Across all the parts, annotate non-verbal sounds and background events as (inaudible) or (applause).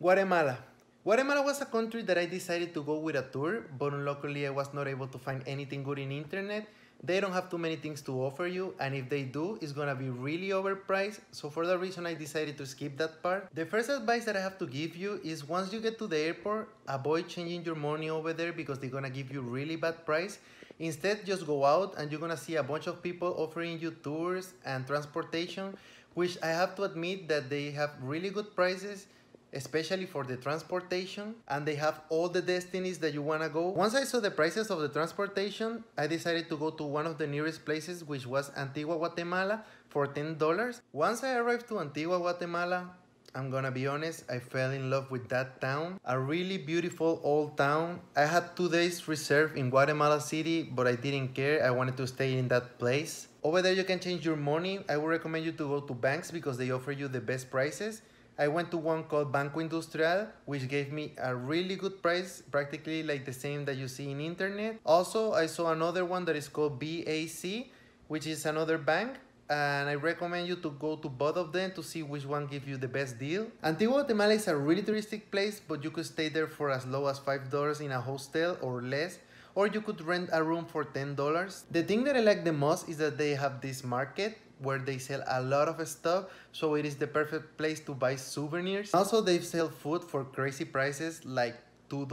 Guatemala. Guatemala was a country that I decided to go with a tour, but luckily I was not able to find anything good in internet. They don't have too many things to offer you, and if they do, it's gonna be really overpriced, so for that reason I decided to skip that part. The first advice that I have to give you is once you get to the airport, avoid changing your money over there because they're gonna give you really bad price. Instead, just go out and you're gonna see a bunch of people offering you tours and transportation, which I have to admit that they have really good prices, especially for the transportation and they have all the destinies that you want to go once i saw the prices of the transportation i decided to go to one of the nearest places which was antigua guatemala for 10 dollars once i arrived to antigua guatemala I'm gonna be honest, I fell in love with that town. A really beautiful old town. I had two days reserved in Guatemala City, but I didn't care. I wanted to stay in that place. Over there you can change your money. I would recommend you to go to banks because they offer you the best prices. I went to one called Banco Industrial, which gave me a really good price, practically like the same that you see in internet. Also, I saw another one that is called BAC, which is another bank. And I recommend you to go to both of them to see which one gives you the best deal. Antigua Guatemala is a really touristic place, but you could stay there for as low as $5 in a hostel or less or you could rent a room for $10. The thing that I like the most is that they have this market where they sell a lot of stuff, so it is the perfect place to buy souvenirs. Also, they sell food for crazy prices like $2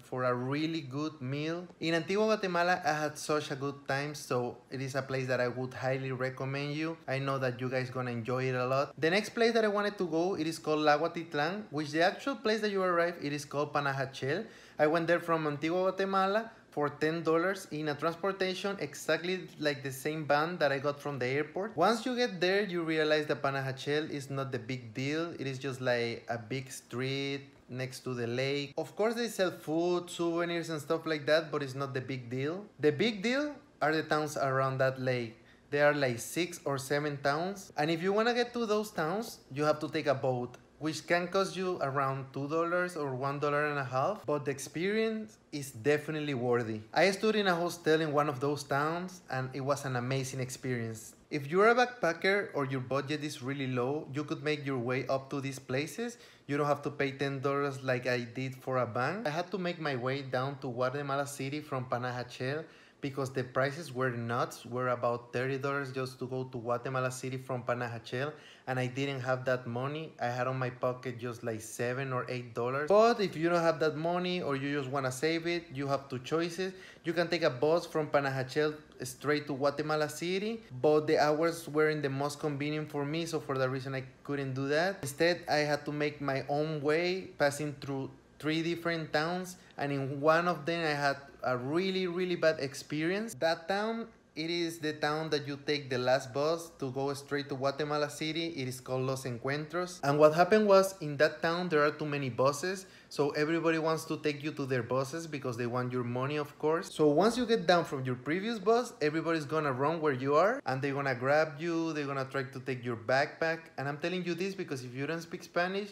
for a really good meal. In Antigua Guatemala, I had such a good time, so it is a place that I would highly recommend you. I know that you guys gonna enjoy it a lot. The next place that I wanted to go, it is called Laguatitlan, which the actual place that you arrive, it is called Panajachel. I went there from Antigua Guatemala, for $10 in a transportation exactly like the same van that I got from the airport. Once you get there, you realize that Panajachel is not the big deal. It is just like a big street next to the lake. Of course they sell food, souvenirs and stuff like that, but it's not the big deal. The big deal are the towns around that lake. There are like six or seven towns. And if you wanna get to those towns, you have to take a boat which can cost you around $2 or $1.5, but the experience is definitely worthy. I stood in a hostel in one of those towns and it was an amazing experience. If you're a backpacker or your budget is really low, you could make your way up to these places. You don't have to pay $10 like I did for a bank. I had to make my way down to Guatemala City from Panajachel because the prices were nuts, were about $30 just to go to Guatemala City from Panajachel, and I didn't have that money. I had on my pocket just like seven or eight dollars. But if you don't have that money or you just wanna save it, you have two choices. You can take a bus from Panajachel straight to Guatemala City, but the hours weren't the most convenient for me, so for that reason I couldn't do that. Instead, I had to make my own way, passing through three different towns and in one of them I had a really really bad experience. That town it is the town that you take the last bus to go straight to Guatemala City. It is called Los Encuentros. And what happened was in that town there are too many buses. So everybody wants to take you to their buses because they want your money of course. So once you get down from your previous bus, everybody's gonna run where you are and they're gonna grab you, they're gonna try to take your backpack. And I'm telling you this because if you don't speak Spanish,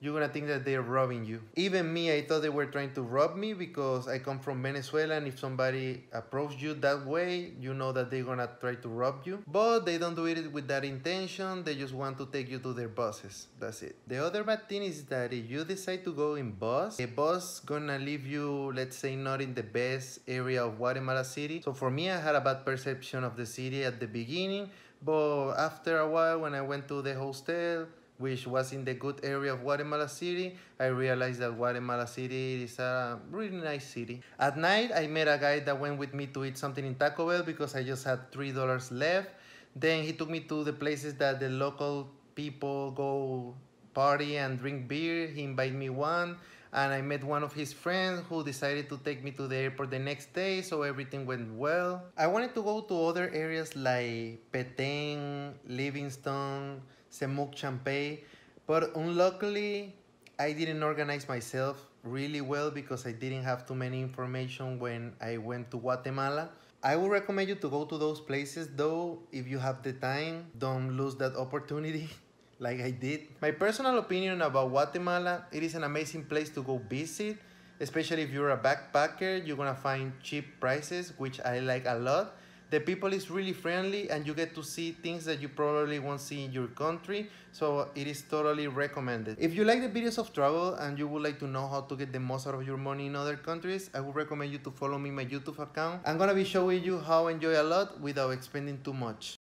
you're gonna think that they're robbing you. Even me, I thought they were trying to rob me because I come from Venezuela and if somebody approaches you that way, you know that they're gonna try to rob you. But they don't do it with that intention, they just want to take you to their buses. That's it. The other bad thing is that if you decide to go in bus, the bus gonna leave you, let's say, not in the best area of Guatemala City. So for me, I had a bad perception of the city at the beginning, but after a while when I went to the hostel, which was in the good area of Guatemala City. I realized that Guatemala City is a really nice city. At night, I met a guy that went with me to eat something in Taco Bell because I just had $3 left. Then he took me to the places that the local people go party and drink beer. He invited me one and I met one of his friends who decided to take me to the airport the next day, so everything went well. I wanted to go to other areas like Petén, Livingston, some mock champagne. But unluckily, I didn't organize myself really well because I didn't have too many information when I went to Guatemala. I would recommend you to go to those places though if you have the time. Don't lose that opportunity (laughs) like I did. My personal opinion about Guatemala, it is an amazing place to go visit, especially if you're a backpacker, you're gonna find cheap prices, which I like a lot the people is really friendly and you get to see things that you probably won't see in your country so it is totally recommended if you like the videos of travel and you would like to know how to get the most out of your money in other countries i would recommend you to follow me my youtube account i'm gonna be showing you how enjoy a lot without spending too much